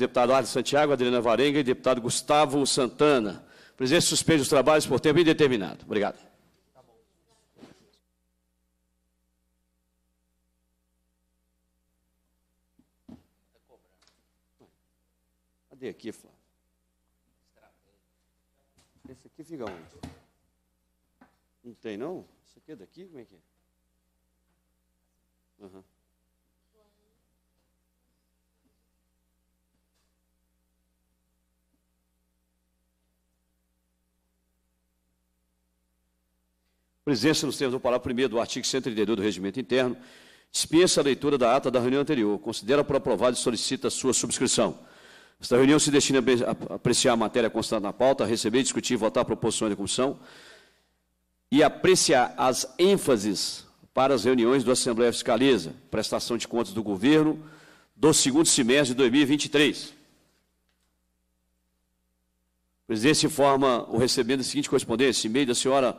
deputado Arthur Santiago, Adriana Varenga e deputado Gustavo Santana. O presidente suspende os trabalhos por tempo indeterminado. Obrigado. Cadê aqui, Flávio? Esse aqui fica onde? Não tem, não? Esse aqui é daqui? Como é que é? Uhum. presença nos termos do parágrafo 1 do artigo 132 do Regimento Interno, dispensa a leitura da ata da reunião anterior, considera por aprovado e solicita sua subscrição. Esta reunião se destina a apreciar a matéria constante na pauta, receber, discutir e votar proposições da comissão e apreciar as ênfases para as reuniões do Assembleia Fiscaliza, prestação de contas do governo do segundo semestre de 2023. O presidente informa o recebendo a seguinte correspondência, e-mail da senhora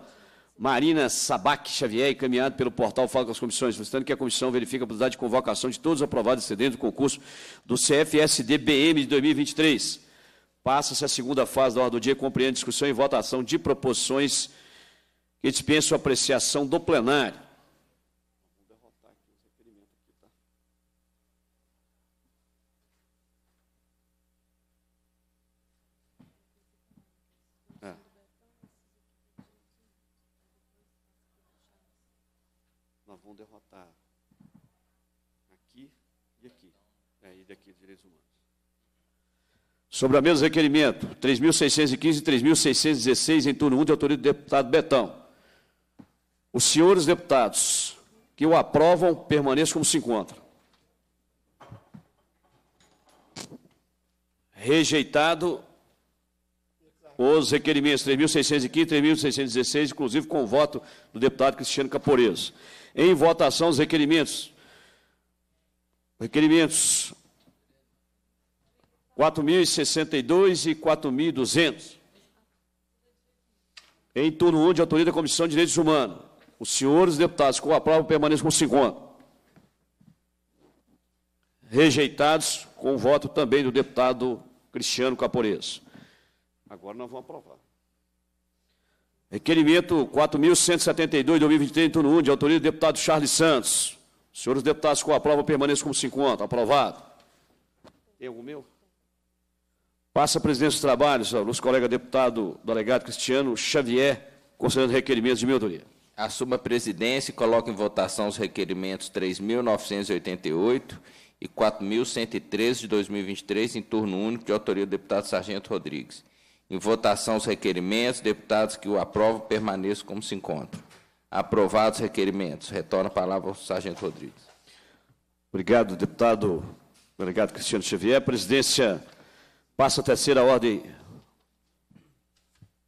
Marina Sabac Xavier, encaminhado pelo portal Fala com as Comissões, solicitando que a comissão verifique a possibilidade de convocação de todos os aprovados excedentes do concurso do CFSD-BM de 2023. Passa-se a segunda fase da ordem do dia, compreende discussão e votação de proposições que dispensam apreciação do plenário. vão derrotar aqui e aqui, é, e daqui dos direitos humanos. Sobre a mesma requerimento 3.615 e 3.616, em turno 1, de autoria do deputado Betão. Os senhores deputados que o aprovam permaneçam como se encontram. Rejeitado os requerimentos 3.615 e 3.616, inclusive com o voto do deputado Cristiano Caporeso. Em votação os requerimentos. Requerimentos 4.062 e 4.200. Em turno 1 de autoria da Comissão de Direitos Humanos. Os senhores deputados com aprovam permaneçam com o segundo. Rejeitados com o voto também do deputado Cristiano Caporez. Agora nós vamos aprovar. Requerimento 4.172, 2023, turno 1, de autoria do deputado Charles Santos. Senhores deputados, com a prova permaneçam como se encontra. Aprovado. Tem algum meu? Passa a presidência dos trabalhos nosso colega deputado delegado Cristiano Xavier, considerando requerimentos de minha autoria. Assuma a presidência e coloque em votação os requerimentos 3.988 e 4.113 de 2023, em turno único, de autoria do deputado Sargento Rodrigues. Em votação os requerimentos, deputados que o aprovam permaneçam como se encontram. Aprovados os requerimentos. Retorna a palavra ao sargento Rodrigues. Obrigado, deputado. Obrigado, Cristiano Xavier. presidência passa a terceira ordem.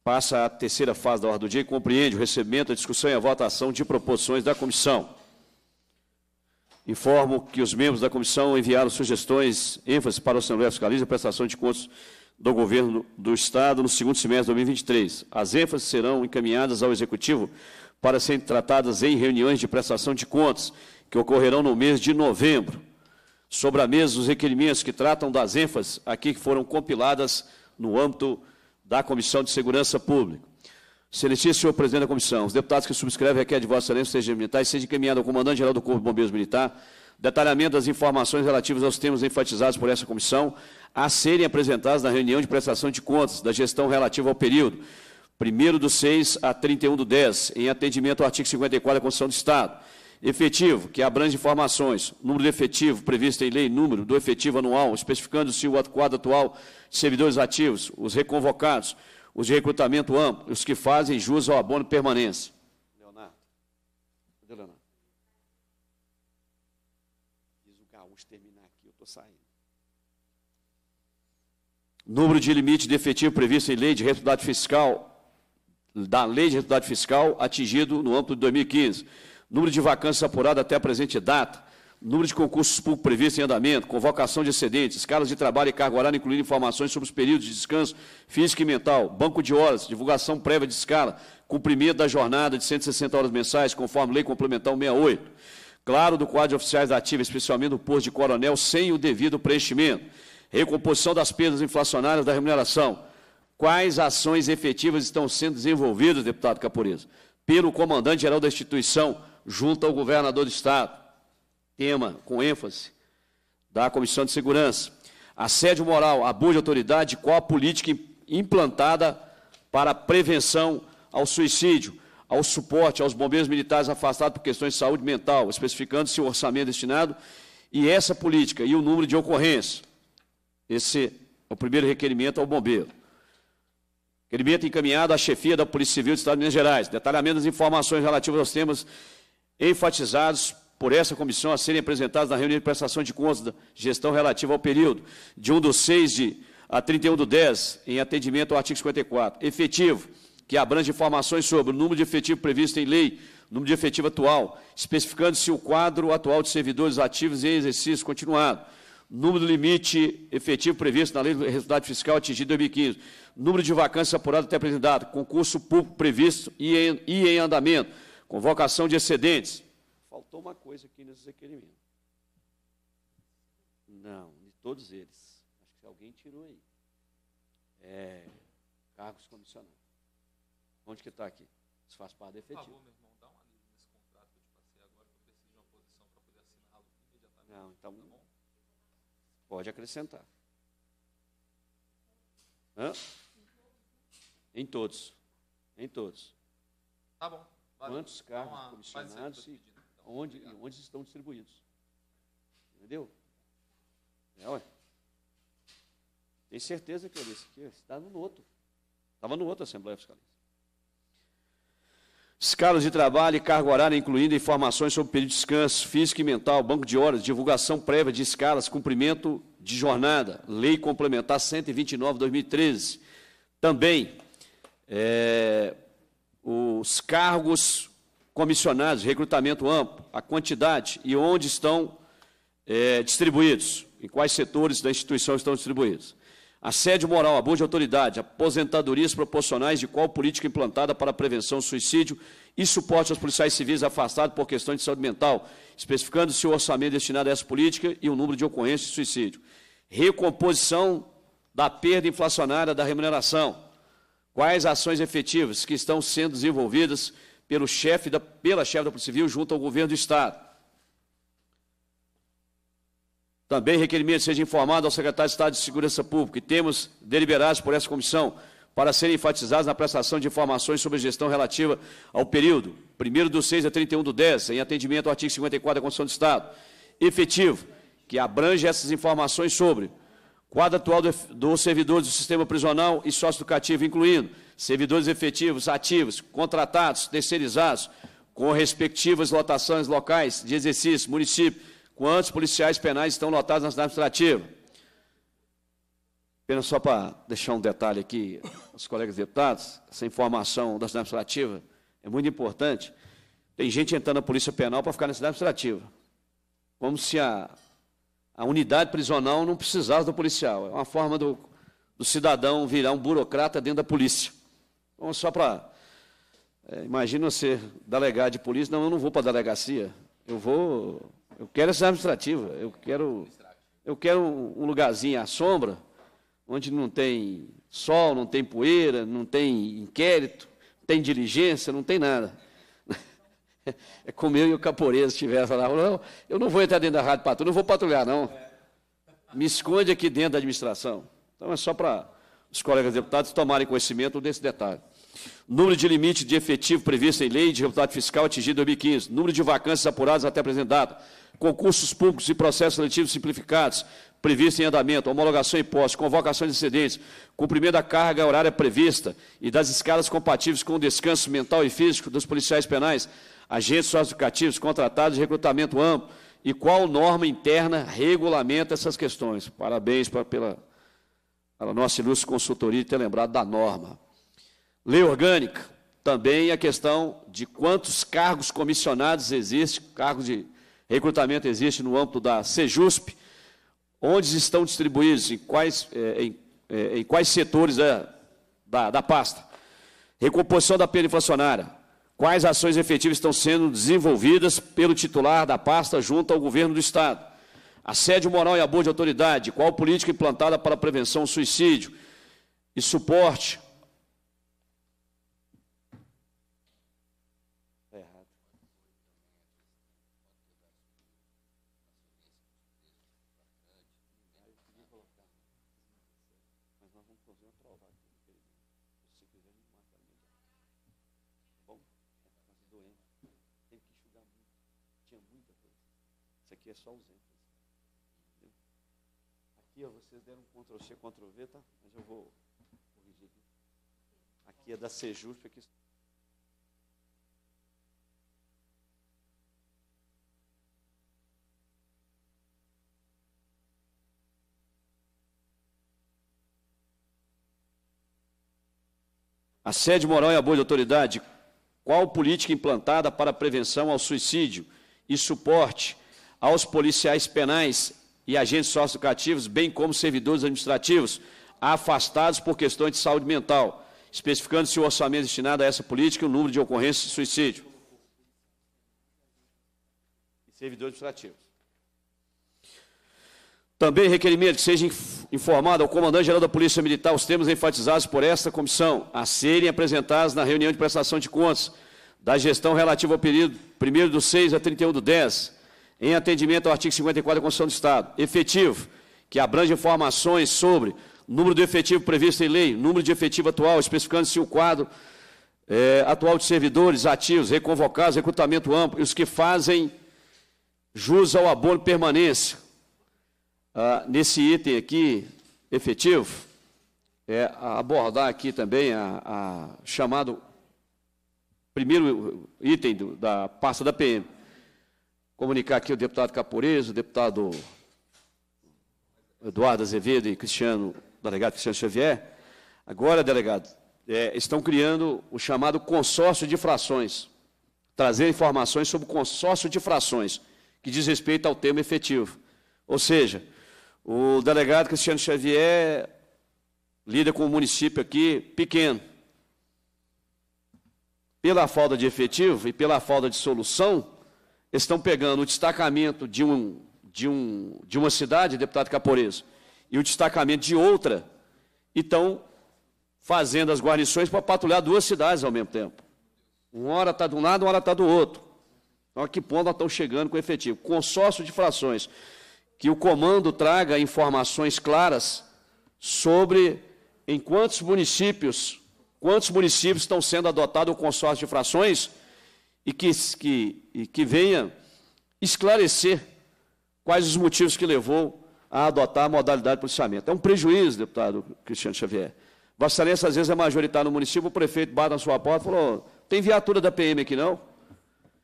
Passa a terceira fase da ordem do dia e compreende o recebimento, a discussão e a votação de proposições da comissão. Informo que os membros da comissão enviaram sugestões, ênfase para o Assembleia Fiscaliza e prestação de contas do Governo do Estado no segundo semestre de 2023. As ênfases serão encaminhadas ao Executivo para serem tratadas em reuniões de prestação de contas, que ocorrerão no mês de novembro. Sobre a mesa, os requerimentos que tratam das ênfases aqui que foram compiladas no âmbito da Comissão de Segurança Pública. Excelentíssimo senhor presidente da comissão, os deputados que subscrevem requer de Vossa Excelência seja militar e seja encaminhado ao comandante-geral do Corpo de Bombeiros Militar Detalhamento das informações relativas aos temas enfatizados por essa comissão a serem apresentadas na reunião de prestação de contas da gestão relativa ao período 1 do 6 a 31 do 10, em atendimento ao artigo 54 da Constituição do Estado. Efetivo, que abrange informações, número de efetivo previsto em lei, número do efetivo anual, especificando-se o quadro atual de servidores ativos, os reconvocados, os de recrutamento amplo, os que fazem jus ao abono permanência. Número de limite de efetivo previsto em lei de rentabilidade fiscal, da lei de rentabilidade fiscal atingido no âmbito de 2015. Número de vacâncias apuradas até a presente data. Número de concursos públicos previstos em andamento, convocação de excedentes, escalas de trabalho e carga horária, incluindo informações sobre os períodos de descanso físico e mental, banco de horas, divulgação prévia de escala, cumprimento da jornada de 160 horas mensais, conforme lei complementar 168. Claro, do quadro de oficiais da ativa, especialmente do posto de coronel, sem o devido preenchimento Recomposição das perdas inflacionárias da remuneração. Quais ações efetivas estão sendo desenvolvidas, deputado Caporeza, pelo comandante-geral da instituição, junto ao governador do Estado? Tema com ênfase da Comissão de Segurança. Assédio moral, abuso de autoridade, qual a política implantada para prevenção ao suicídio, ao suporte aos bombeiros militares afastados por questões de saúde mental, especificando-se o orçamento destinado e essa política e o número de ocorrências. Esse é o primeiro requerimento ao bombeiro. Requerimento encaminhado à chefia da Polícia Civil do Estado de Minas Gerais. Detalhamento das informações relativas aos temas enfatizados por essa comissão a serem apresentados na reunião de prestação de contas da gestão relativa ao período de 1 do 6 de, a 31 do 10, em atendimento ao artigo 54. Efetivo, que abrange informações sobre o número de efetivo previsto em lei, número de efetivo atual, especificando-se o quadro atual de servidores ativos em exercício continuado número do limite efetivo previsto na Lei do Resultado Fiscal atingido em 2015, número de vacâncias apuradas até apresentado, concurso público previsto e em, e em andamento, convocação de excedentes. Faltou uma coisa aqui nesses requerimentos. Não, de todos eles. Acho que alguém tirou aí. É, cargos comissionados. Onde que está aqui? Isso faz parte do efetivo. Por favor, meu irmão, dá uma lida nesse contrato que eu te passei agora, que eu preciso de uma posição para poder assiná-lo imediatamente. Não, então... Tá bom? Pode acrescentar. Hã? Em todos. Em todos. Tá bom. Valeu. Quantos cargos então, ah, comissionados e então, onde, onde estão distribuídos. Entendeu? É, ué. Tem certeza que eu é disse que é, está no outro. Estava no outro Assembleia Fiscal escalas de trabalho e carga horária, incluindo informações sobre período de descanso físico e mental, banco de horas, divulgação prévia de escalas, cumprimento de jornada, Lei Complementar 129/2013. Também é, os cargos comissionados, recrutamento amplo, a quantidade e onde estão é, distribuídos, em quais setores da instituição estão distribuídos. Assédio moral, abuso de autoridade, aposentadorias proporcionais de qual política implantada para prevenção do suicídio e suporte aos policiais civis afastados por questões de saúde mental, especificando-se o orçamento destinado a essa política e o número de ocorrências de suicídio. Recomposição da perda inflacionária da remuneração. Quais ações efetivas que estão sendo desenvolvidas pelo chefe da, pela chefe da Polícia Civil junto ao governo do Estado? Também requerimento seja informado ao secretário de Estado de Segurança Pública e temos deliberados por essa comissão para serem enfatizados na prestação de informações sobre a gestão relativa ao período 1 do 6 a 31 do 10, em atendimento ao artigo 54 da Constituição do Estado, efetivo, que abrange essas informações sobre quadro atual dos do servidores do sistema prisional e socioeducativo, incluindo servidores efetivos, ativos, contratados, terceirizados, com respectivas lotações locais de exercício, município, Quantos policiais penais estão lotados na cidade administrativa? Apenas só para deixar um detalhe aqui, os colegas deputados, essa informação da cidade administrativa é muito importante. Tem gente entrando na Polícia Penal para ficar na cidade administrativa. Como se a, a unidade prisional não precisasse do policial. É uma forma do, do cidadão virar um burocrata dentro da polícia. Então, só para. É, imagina ser delegado de polícia. Não, eu não vou para a delegacia. Eu vou eu quero essa administrativa. Eu quero, eu quero um lugarzinho à sombra, onde não tem sol, não tem poeira, não tem inquérito, não tem diligência, não tem nada. É como eu e o Caporeza estivessem lá. Não, eu não vou entrar dentro da rádio patrulha, não vou patrulhar, não. Me esconde aqui dentro da administração. Então é só para os colegas deputados tomarem conhecimento desse detalhe. Número de limite de efetivo previsto em lei de resultado fiscal atingido em 2015. Número de vacâncias apuradas até apresentado concursos públicos e processos seletivos simplificados, previsto em andamento, homologação e posse, convocação de excedentes, cumprimento da carga horária prevista e das escalas compatíveis com o descanso mental e físico dos policiais penais, agentes socioeducativos, contratados, recrutamento amplo, e qual norma interna regulamenta essas questões. Parabéns pra, pela, pela nossa ilustre consultoria ter lembrado da norma. Lei orgânica, também a questão de quantos cargos comissionados existe, cargos de Recrutamento existe no âmbito da Sejusp, onde estão distribuídos, em quais, eh, em, eh, em quais setores da, né, da, da pasta. Recomposição da pena inflacionária. Quais ações efetivas estão sendo desenvolvidas pelo titular da pasta junto ao governo do Estado? Assédio moral e abuso de autoridade. Qual política implantada para prevenção ao suicídio? E suporte é só os ênfases. Entendeu? Aqui ó, vocês deram um Ctrl C, Ctrl V, tá? Mas eu vou corrigir aqui. Aqui é da Sejusp, aqui. A sede moral e é apoio de autoridade. Qual política implantada para prevenção ao suicídio e suporte aos policiais penais e agentes socioeducativos, bem como servidores administrativos, afastados por questões de saúde mental, especificando-se o orçamento destinado a essa política e o número de ocorrências de suicídio. E servidores administrativos. Também requerimento que seja informado ao comandante-geral da Polícia Militar os termos enfatizados por esta comissão, a serem apresentados na reunião de prestação de contas da gestão relativa ao período 1 do 6 a 31 do 10, em atendimento ao artigo 54 da Constituição do Estado. Efetivo, que abrange informações sobre número de efetivo previsto em lei, número de efetivo atual, especificando-se o quadro é, atual de servidores ativos, reconvocados, recrutamento amplo, e os que fazem jus ao abono permanência. Ah, nesse item aqui, efetivo, é, abordar aqui também a, a chamado primeiro item do, da pasta da PM, comunicar aqui o deputado Caporeso, o deputado Eduardo Azevedo e Cristiano, delegado Cristiano Xavier. Agora, delegado, é, estão criando o chamado consórcio de frações. Trazer informações sobre o consórcio de frações, que diz respeito ao tema efetivo. Ou seja, o delegado Cristiano Xavier lida com um município aqui pequeno. Pela falta de efetivo e pela falta de solução, estão pegando o destacamento de, um, de, um, de uma cidade, deputado Caporeso, e o destacamento de outra, e estão fazendo as guarnições para patrulhar duas cidades ao mesmo tempo. Uma hora está de um lado, uma hora está do outro. Então, a que ponto nós estamos chegando com o efetivo? Consórcio de frações. Que o comando traga informações claras sobre em quantos municípios, quantos municípios estão sendo adotados o consórcio de frações e que, que, e que venha esclarecer quais os motivos que levou a adotar a modalidade de policiamento. É um prejuízo, deputado Cristiano Xavier. Vassalhense, às vezes, é majoritário no município, o prefeito bate na sua porta e falou, tem viatura da PM aqui não?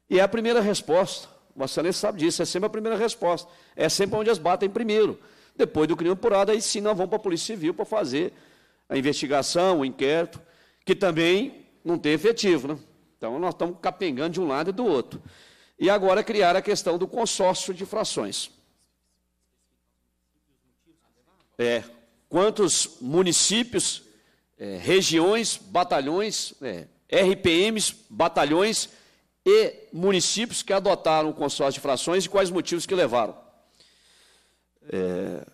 E é a primeira resposta. O Vassalhense sabe disso, é sempre a primeira resposta. É sempre onde as batem primeiro. Depois do crime apurado, aí sim nós vamos para a Polícia Civil para fazer a investigação, o inquérito, que também não tem efetivo, né? Então, nós estamos capengando de um lado e do outro. E agora criar a questão do consórcio de frações. É, quantos municípios, é, regiões, batalhões, é, RPMs, batalhões e municípios que adotaram o consórcio de frações e quais motivos que levaram. É,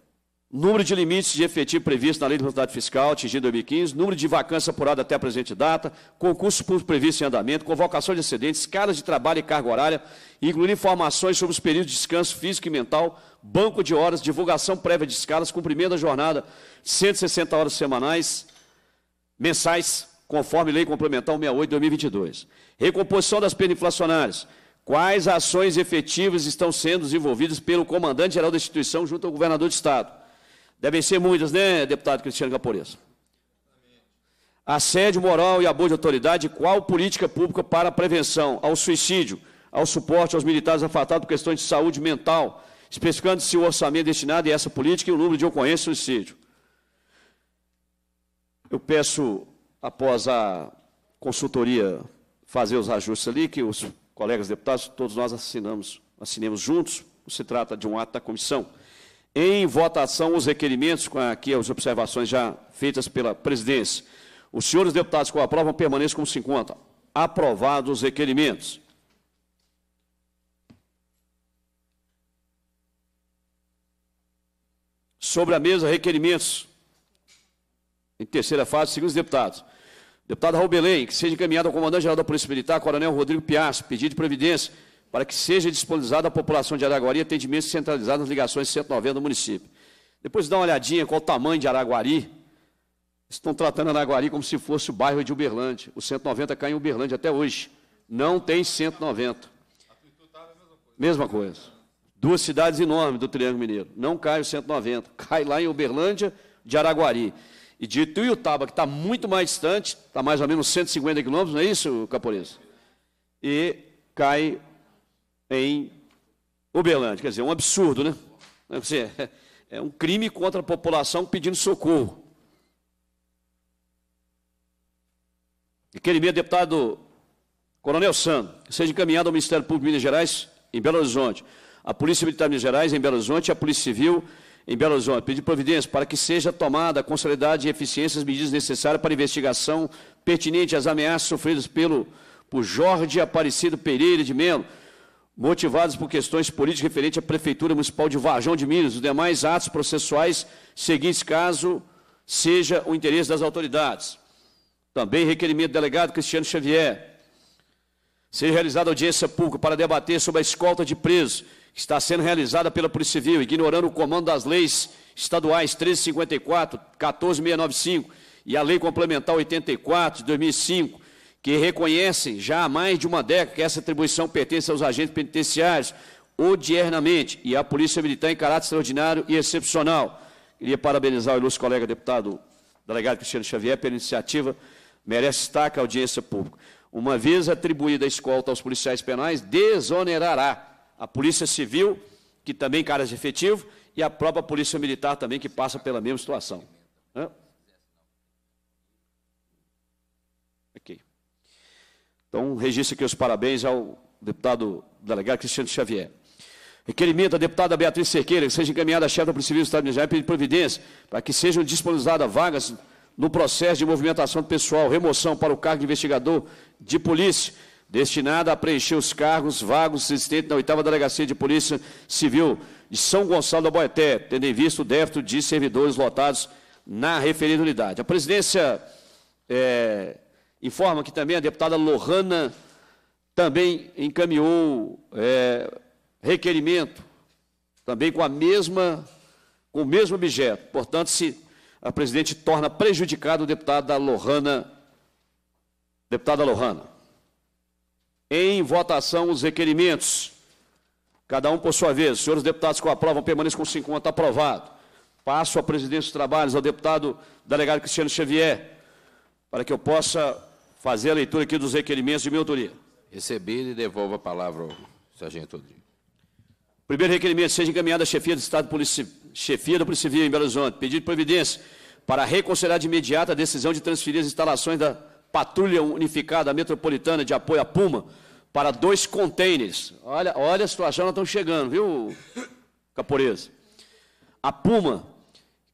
número de limites de efetivo previsto na Lei de Responsabilidade Fiscal, atingido em 2015, número de vacância apurada até a presente data, concurso público previsto em andamento, convocação de excedentes, escalas de trabalho e carga horária, incluindo informações sobre os períodos de descanso físico e mental, banco de horas, divulgação prévia de escalas, cumprimento da jornada, 160 horas semanais, mensais, conforme Lei Complementar 68 de 2022. Recomposição das penas inflacionárias. Quais ações efetivas estão sendo desenvolvidas pelo comandante-geral da instituição junto ao governador de Estado? Devem ser muitas, né, deputado Cristiano Caporeso? Assédio moral e abuso de autoridade, qual política pública para a prevenção ao suicídio, ao suporte aos militares afetados por questões de saúde mental, especificando se o orçamento destinado a essa política e o número de ocorrências de suicídio. Eu peço, após a consultoria fazer os ajustes ali, que os colegas deputados, todos nós assinamos, assinemos juntos, se trata de um ato da comissão. Em votação, os requerimentos, com aqui as observações já feitas pela presidência. Os senhores deputados que o aprovam permaneçam como se encontram. Aprovados os requerimentos. Sobre a mesa, requerimentos. Em terceira fase, segundo os deputados. Deputado Raul Belém, que seja encaminhado ao comandante-geral da Polícia Militar, Coronel Rodrigo Pias, pedido de providência para que seja disponibilizada à população de Araguari atendimento centralizado nas ligações 190 do município. Depois dá uma olhadinha qual o tamanho de Araguari. Estão tratando Araguari como se fosse o bairro de Uberlândia. O 190 cai em Uberlândia até hoje. Não tem 190. Mesma coisa. Duas cidades enormes do Triângulo Mineiro. Não cai o 190. Cai lá em Uberlândia de Araguari. E de Ituiutaba, que está muito mais distante, está mais ou menos 150 quilômetros, não é isso, Caporeza? E cai em Uberlândia. Quer dizer, é um absurdo, né? Quer é, dizer, é um crime contra a população pedindo socorro. Aquele meu deputado Coronel Sando, que seja encaminhado ao Ministério Público de Minas Gerais, em Belo Horizonte, a Polícia Militar de Minas Gerais, em Belo Horizonte, e a Polícia Civil, em Belo Horizonte, pedir providência para que seja tomada com seriedade e eficiência as medidas necessárias para a investigação pertinente às ameaças sofridas pelo, por Jorge Aparecido Pereira de Melo, motivados por questões políticas referentes à Prefeitura Municipal de Varjão de Minas, os demais atos processuais seguintes, caso seja o interesse das autoridades. Também requerimento do delegado Cristiano Xavier. Seja realizada audiência pública para debater sobre a escolta de presos que está sendo realizada pela Polícia Civil, ignorando o comando das leis estaduais 1354, 14695 e a Lei Complementar 84 de 2005, que reconhecem já há mais de uma década que essa atribuição pertence aos agentes penitenciários, odiernamente, e à Polícia Militar em caráter extraordinário e excepcional. Queria parabenizar o ilustre colega deputado delegado Cristiano Xavier pela iniciativa, merece destaque à audiência pública. Uma vez atribuída a escolta aos policiais penais, desonerará a Polícia Civil, que também caras de efetivo, e a própria Polícia Militar também, que passa pela mesma situação. Hã? Então, registro aqui os parabéns ao deputado delegado Cristiano Xavier. Requerimento da deputada Beatriz Cerqueira, que seja encaminhada à chefe da Polícia Civil do Estado de Minas Gerais pedir providência para que sejam disponibilizadas vagas no processo de movimentação do pessoal, remoção para o cargo de investigador de polícia, destinada a preencher os cargos vagos existentes na 8 Delegacia de Polícia Civil de São Gonçalo da Boeté, tendo em vista o déficit de servidores lotados na referida unidade. A presidência é, Informa que também a deputada Lohana também encaminhou é, requerimento, também com a mesma, com o mesmo objeto. Portanto, se a presidente torna prejudicado o deputado da Lohana, deputada Lohana. Em votação os requerimentos. Cada um por sua vez. Senhores deputados que o aprovam, permaneçam com 50. Aprovado. Passo a presidência dos trabalhos ao deputado delegado Cristiano Xavier para que eu possa fazer a leitura aqui dos requerimentos de minha autoria. Recebido e devolvo a palavra ao sargento Rodrigo. Primeiro requerimento, seja encaminhado à chefia do Estado Polícia, chefia da Polícia Civil em Belo Horizonte, pedido de providência para reconsiderar de imediato a decisão de transferir as instalações da Patrulha Unificada Metropolitana de Apoio à Puma para dois containers. Olha, olha a situação, nós estamos chegando, viu, Caporeza? A Puma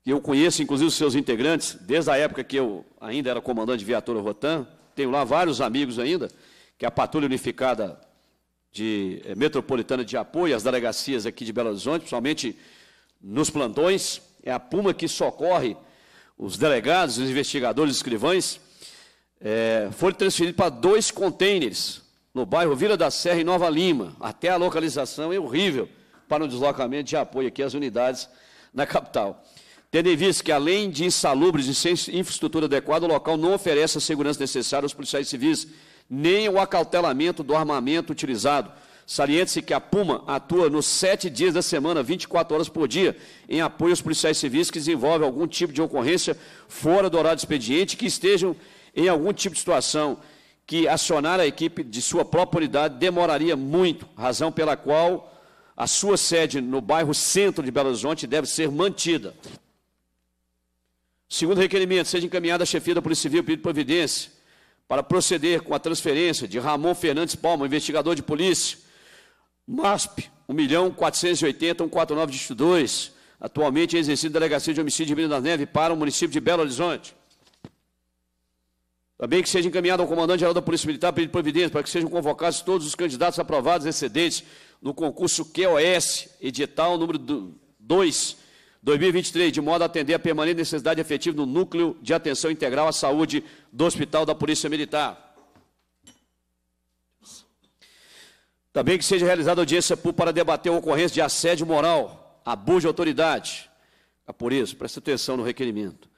que eu conheço, inclusive, os seus integrantes, desde a época que eu ainda era comandante de viatura Rotan, tenho lá vários amigos ainda, que é a Patrulha Unificada de é, Metropolitana de Apoio, as delegacias aqui de Belo Horizonte, principalmente nos plantões, é a Puma que socorre os delegados, os investigadores, os escrivães, é, foram transferidos para dois contêineres no bairro Vila da Serra, em Nova Lima. Até a localização é horrível para o deslocamento de apoio aqui às unidades na capital. Tendo em vista que, além de insalubres e sem infraestrutura adequada, o local não oferece a segurança necessária aos policiais civis, nem o acautelamento do armamento utilizado. Saliente-se que a Puma atua nos sete dias da semana, 24 horas por dia, em apoio aos policiais civis que desenvolvem algum tipo de ocorrência fora do horário de expediente, que estejam em algum tipo de situação que acionar a equipe de sua própria unidade demoraria muito, razão pela qual a sua sede no bairro centro de Belo Horizonte deve ser mantida. Segundo requerimento, seja encaminhada a chefia da Polícia Civil pedido providência para proceder com a transferência de Ramon Fernandes Palma, investigador de polícia, MASP, 1 milhão 480 149 atualmente exercido delegacia de homicídio de Minas das Neves para o município de Belo Horizonte. Também que seja encaminhado ao comandante-geral da Polícia Militar pedido providência para que sejam convocados todos os candidatos aprovados excedentes no concurso QOS, edital número 2, 2023, de modo a atender a permanente necessidade efetiva do Núcleo de Atenção Integral à Saúde do Hospital da Polícia Militar. Também que seja realizada audiência pública para debater a ocorrência de assédio moral, abuso de autoridade. É por isso, presta atenção no requerimento.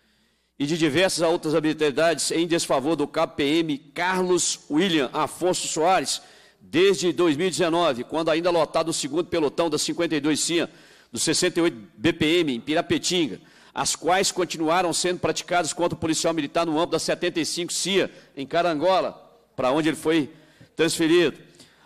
E de diversas outras habilidades em desfavor do KPM Carlos William Afonso Soares, desde 2019, quando ainda lotado o segundo pelotão da 52 CIA, dos 68 BPM em Pirapetinga, as quais continuaram sendo praticadas contra o policial militar no âmbito da 75 CIA, em Carangola, para onde ele foi transferido.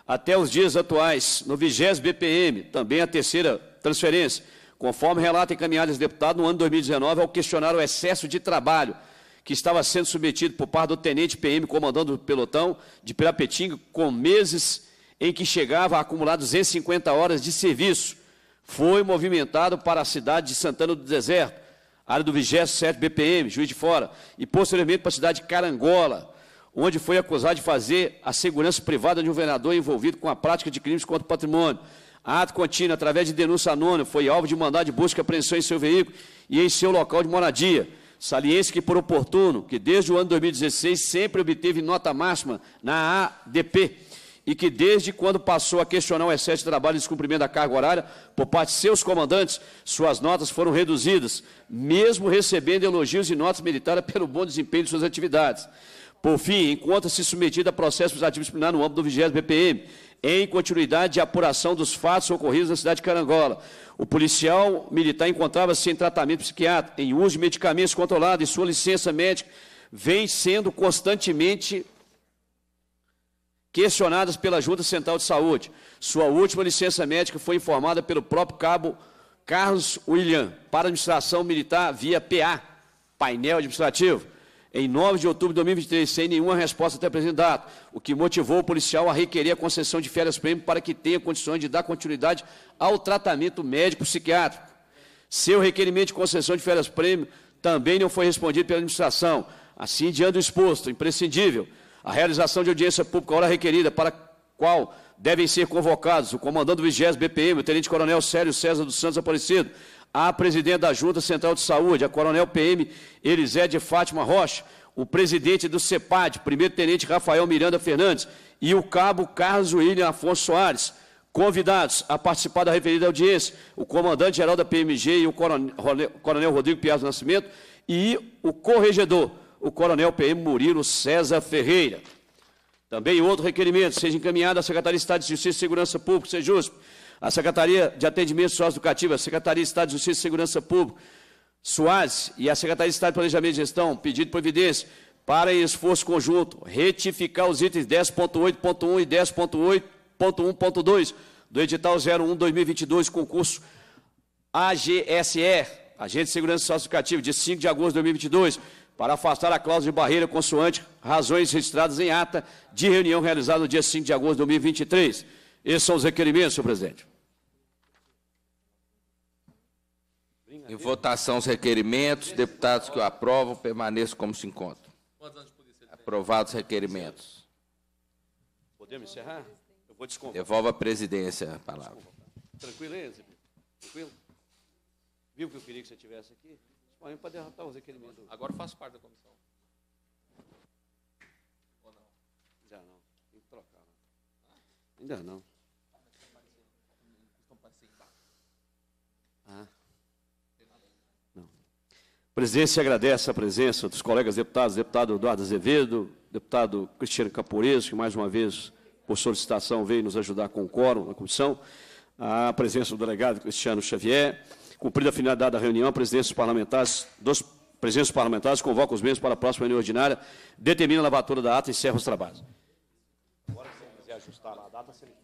Até os dias atuais, no 20 BPM, também a terceira transferência, conforme relata encaminhado esse deputado no ano de 2019, ao questionar o excesso de trabalho que estava sendo submetido por parte do tenente PM comandando o pelotão de Pirapetinga, com meses em que chegava a acumular 250 horas de serviço, foi movimentado para a cidade de Santana do Deserto, área do 27 BPM, Juiz de Fora, e posteriormente para a cidade de Carangola, onde foi acusado de fazer a segurança privada de um vereador envolvido com a prática de crimes contra o patrimônio. A ato contínuo, através de denúncia anônima, foi alvo de mandado de busca e apreensão em seu veículo e em seu local de moradia. Saliência que, por oportuno, que desde o ano 2016 sempre obteve nota máxima na ADP, e que desde quando passou a questionar o excesso de trabalho e descumprimento da carga horária por parte de seus comandantes, suas notas foram reduzidas, mesmo recebendo elogios e notas militares pelo bom desempenho de suas atividades. Por fim, encontra-se submetido a processo ativos disciplinar no âmbito do 20 BPM, em continuidade de apuração dos fatos ocorridos na cidade de Carangola. O policial militar encontrava-se em tratamento psiquiátrico, em uso de medicamentos controlados e sua licença médica vem sendo constantemente questionadas pela Junta Central de Saúde. Sua última licença médica foi informada pelo próprio cabo Carlos William para a administração militar via PA, painel administrativo, em 9 de outubro de 2023, sem nenhuma resposta até apresentada, o que motivou o policial a requerer a concessão de férias prêmio para que tenha condições de dar continuidade ao tratamento médico psiquiátrico. Seu requerimento de concessão de férias prêmio também não foi respondido pela administração. Assim, diante do exposto, imprescindível a realização de audiência pública, hora requerida, para qual devem ser convocados o comandante do 20 BPM, o tenente-coronel Sérgio César dos Santos Aparecido, a presidente da Junta Central de Saúde, a coronel PM de Fátima Rocha, o presidente do CEPAD, primeiro-tenente Rafael Miranda Fernandes e o cabo Carlos William Afonso Soares. Convidados a participar da referida audiência, o comandante-geral da PMG e o coronel, coronel Rodrigo Piazza Nascimento e o corregedor o coronel PM Murilo César Ferreira. Também outro requerimento, seja encaminhado à Secretaria de Estado de Justiça e Segurança Pública, SEJUSP, à Secretaria de Atendimento Socioeducativo, à Secretaria de Estado de Justiça e Segurança Pública, SUAS, e à Secretaria de Estado de Planejamento e Gestão, pedido providência, para em esforço conjunto, retificar os itens 10.8.1 e 10.8.1.2 do edital 01-2022, concurso AGSE, Agente de Segurança Socioeducativa, de 5 de agosto de 2022, para afastar a cláusula de barreira consoante razões registradas em ata de reunião realizada no dia 5 de agosto de 2023. Esses são os requerimentos, senhor presidente. Em votação os requerimentos, deputados que o aprovam permaneçam como se encontram. Aprovados os requerimentos. Podemos encerrar? Eu vou descontar. Devolva à presidência a palavra. Tranquilo, hein, Tranquilo? Viu que eu queria que você estivesse aqui? Espanha para derrotar os aquele Agora faço parte da comissão. Ou não? Já não. Tem que trocar. Né? Ainda não. Ah. Não. A presidência agradece a presença dos colegas deputados, deputado Eduardo Azevedo, deputado Cristiano Caporeso, que mais uma vez, por solicitação, veio nos ajudar com o quórum na comissão, a presença do delegado Cristiano Xavier, Cumprida a finalidade da reunião, a presidência dos parlamentares, dos presidentes parlamentares convoca os membros para a próxima reunião ordinária, determina a lavatura da ata e encerra os trabalhos. Agora, se ele quiser ajustar a data, seria...